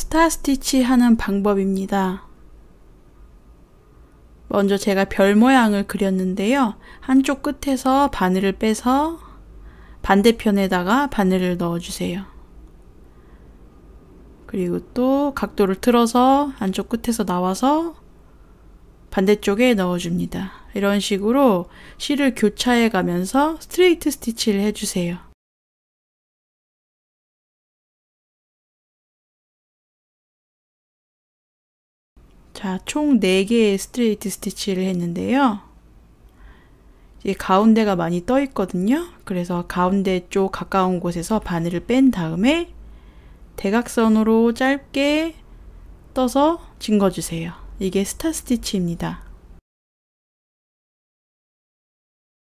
스타 스티치 하는 방법입니다. 먼저 제가 별 모양을 그렸는데요. 한쪽 끝에서 바늘을 빼서 반대편에다가 바늘을 넣어주세요. 그리고 또 각도를 틀어서 안쪽 끝에서 나와서 반대쪽에 넣어줍니다. 이런 식으로 실을 교차해 가면서 스트레이트 스티치를 해주세요. 자, 총 4개의 스트레이트 스티치를 했는데요. 이제 가운데가 많이 떠 있거든요. 그래서 가운데 쪽 가까운 곳에서 바늘을 뺀 다음에 대각선으로 짧게 떠서 징거주세요. 이게 스타 스티치입니다.